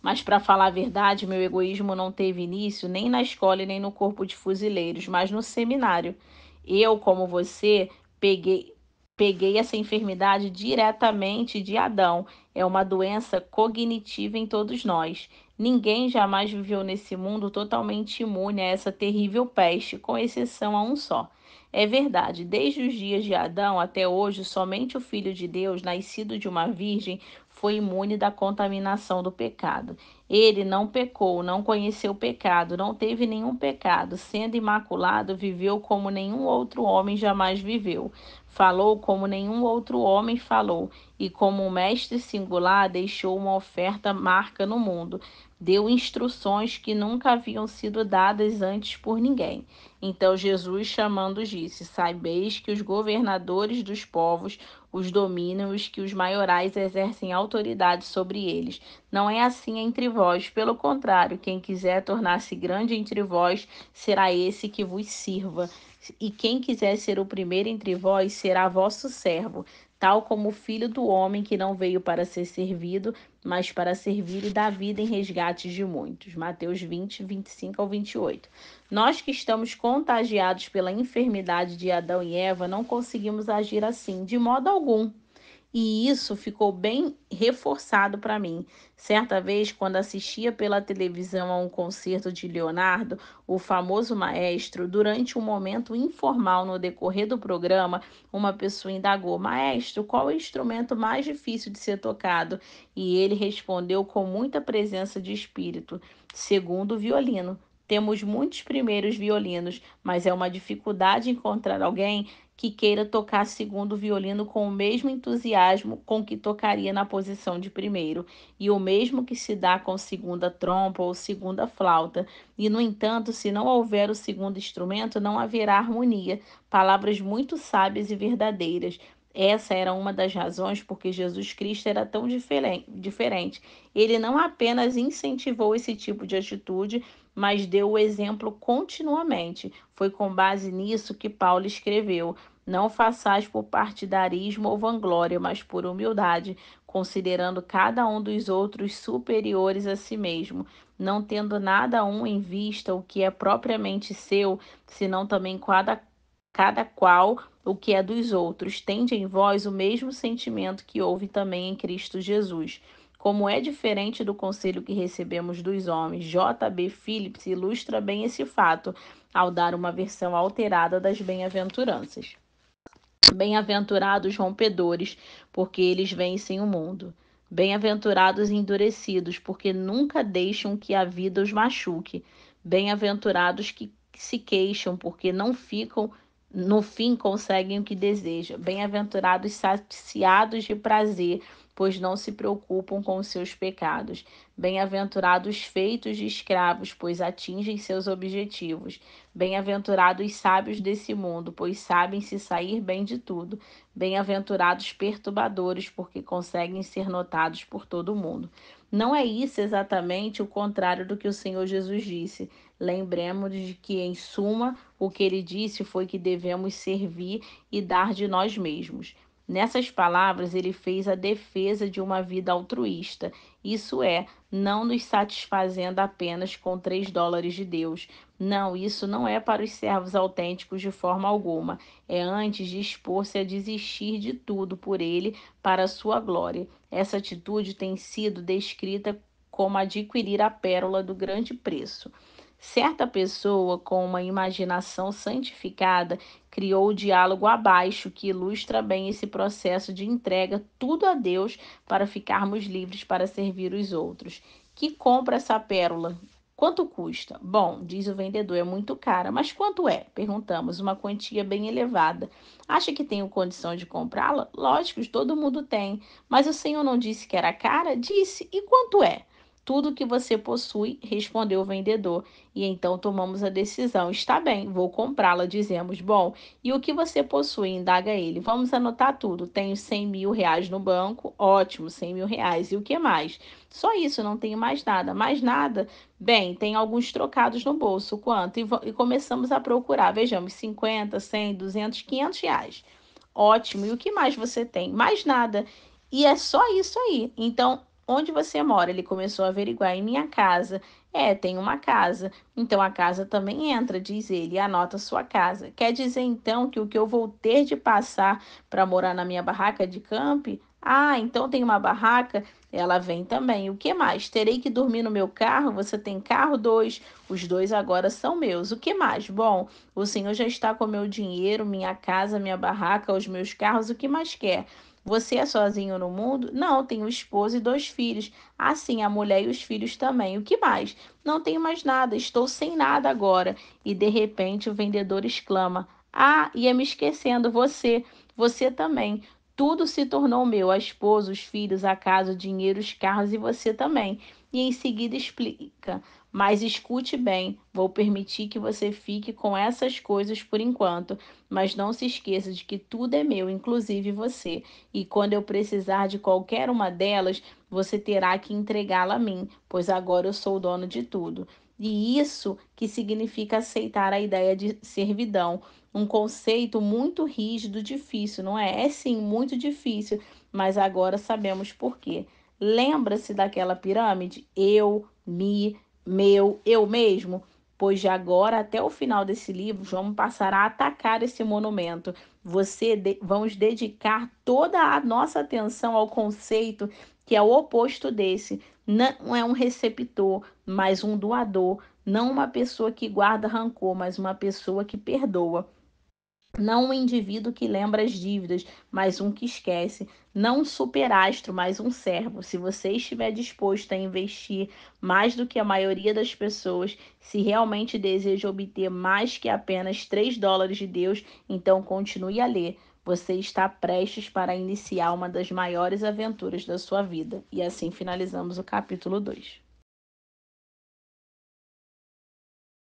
Mas, para falar a verdade, meu egoísmo não teve início nem na escola e nem no corpo de fuzileiros, mas no seminário. Eu, como você, peguei, peguei essa enfermidade diretamente de Adão. É uma doença cognitiva em todos nós. Ninguém jamais viveu nesse mundo totalmente imune a essa terrível peste, com exceção a um só. É verdade, desde os dias de Adão até hoje, somente o Filho de Deus, nascido de uma virgem, foi imune da contaminação do pecado. Ele não pecou, não conheceu pecado, não teve nenhum pecado. Sendo imaculado, viveu como nenhum outro homem jamais viveu. Falou como nenhum outro homem falou, e como um mestre singular deixou uma oferta marca no mundo. Deu instruções que nunca haviam sido dadas antes por ninguém. Então Jesus, chamando, disse: Saibeis que os governadores dos povos os domínios que os maiorais exercem autoridade sobre eles. Não é assim entre vós, pelo contrário, quem quiser tornar-se grande entre vós, será esse que vos sirva. E quem quiser ser o primeiro entre vós, será vosso servo tal como o filho do homem que não veio para ser servido, mas para servir e dar vida em resgate de muitos. Mateus 20, 25 ao 28. Nós que estamos contagiados pela enfermidade de Adão e Eva não conseguimos agir assim, de modo algum. E isso ficou bem reforçado para mim. Certa vez, quando assistia pela televisão a um concerto de Leonardo, o famoso maestro, durante um momento informal no decorrer do programa, uma pessoa indagou: Maestro, qual é o instrumento mais difícil de ser tocado? E ele respondeu com muita presença de espírito: Segundo o violino. Temos muitos primeiros violinos, mas é uma dificuldade encontrar alguém que queira tocar segundo violino com o mesmo entusiasmo com que tocaria na posição de primeiro, e o mesmo que se dá com segunda trompa ou segunda flauta. E, no entanto, se não houver o segundo instrumento, não haverá harmonia. Palavras muito sábias e verdadeiras. Essa era uma das razões porque Jesus Cristo era tão diferente. Ele não apenas incentivou esse tipo de atitude, mas deu o exemplo continuamente. Foi com base nisso que Paulo escreveu: Não façais por partidarismo ou vanglória, mas por humildade, considerando cada um dos outros superiores a si mesmo, não tendo nada um em vista o que é propriamente seu, senão também cada, cada qual o que é dos outros. Tende em vós o mesmo sentimento que houve também em Cristo Jesus como é diferente do conselho que recebemos dos homens, J.B. Phillips ilustra bem esse fato ao dar uma versão alterada das bem-aventuranças. Bem-aventurados rompedores, porque eles vencem o mundo. Bem-aventurados endurecidos, porque nunca deixam que a vida os machuque. Bem-aventurados que se queixam, porque não ficam no fim conseguem o que desejam. Bem-aventurados saciados de prazer, pois não se preocupam com seus pecados. Bem-aventurados feitos de escravos, pois atingem seus objetivos. Bem-aventurados sábios desse mundo, pois sabem se sair bem de tudo. Bem-aventurados perturbadores, porque conseguem ser notados por todo mundo. Não é isso exatamente o contrário do que o Senhor Jesus disse. Lembremos de que, em suma, o que ele disse foi que devemos servir e dar de nós mesmos. Nessas palavras, ele fez a defesa de uma vida altruísta, isso é, não nos satisfazendo apenas com três dólares de Deus. Não, isso não é para os servos autênticos de forma alguma. É antes dispor-se a desistir de tudo por ele para a sua glória. Essa atitude tem sido descrita como adquirir a pérola do grande preço. Certa pessoa com uma imaginação santificada criou o diálogo abaixo, que ilustra bem esse processo de entrega tudo a Deus para ficarmos livres para servir os outros. Que compra essa pérola? Quanto custa? Bom, diz o vendedor, é muito cara. Mas quanto é? Perguntamos, uma quantia bem elevada. Acha que tenho condição de comprá-la? Lógico, todo mundo tem. Mas o senhor não disse que era cara? Disse. E quanto é? tudo que você possui, respondeu o vendedor. E então tomamos a decisão: está bem, vou comprá-la. Dizemos: bom, e o que você possui? Indaga ele. Vamos anotar tudo. Tenho 100 mil reais no banco, ótimo, 100 mil reais. E o que mais? Só isso, não tenho mais nada. Mais nada? Bem, tem alguns trocados no bolso. Quanto? E, e começamos a procurar. Vejamos: 50, 100, 200, 500 reais. Ótimo. E o que mais você tem? Mais nada. E é só isso aí. Então, onde você mora? Ele começou a averiguar em minha casa. É, tem uma casa. Então a casa também entra, diz ele, e anota sua casa. Quer dizer então que o que eu vou ter de passar para morar na minha barraca de camp? Ah, então tem uma barraca, ela vem também. O que mais? Terei que dormir no meu carro? Você tem carro dois? Os dois agora são meus. O que mais? Bom, o senhor já está com meu dinheiro, minha casa, minha barraca, os meus carros, o que mais quer? Você é sozinho no mundo? Não, tenho esposa esposo e dois filhos. Assim, a mulher e os filhos também. O que mais? Não tenho mais nada, estou sem nada agora. E de repente o vendedor exclama: Ah, ia me esquecendo, você, você também. Tudo se tornou meu: a esposa, os filhos, a casa, o dinheiro, os carros e você também. E em seguida explica: Mas escute bem, vou permitir que você fique com essas coisas por enquanto, mas não se esqueça de que tudo é meu, inclusive você. E quando eu precisar de qualquer uma delas, você terá que entregá-la a mim, pois agora eu sou o dono de tudo. E isso que significa aceitar a ideia de servidão, um conceito muito rígido, difícil, não é? É sim, muito difícil, mas agora sabemos por quê. Lembra-se daquela pirâmide? Eu, me, meu, eu mesmo? Pois de agora até o final desse livro, vamos passar a atacar esse monumento. Você de... vamos dedicar toda a nossa atenção ao conceito que é o oposto desse. Não é um receptor, mas um doador. Não uma pessoa que guarda rancor, mas uma pessoa que perdoa. Não um indivíduo que lembra as dívidas, mas um que esquece. Não um superastro, mas um servo. Se você estiver disposto a investir mais do que a maioria das pessoas, se realmente deseja obter mais que apenas 3 dólares de Deus, então continue a ler. Você está prestes para iniciar uma das maiores aventuras da sua vida. E assim finalizamos o capítulo 2.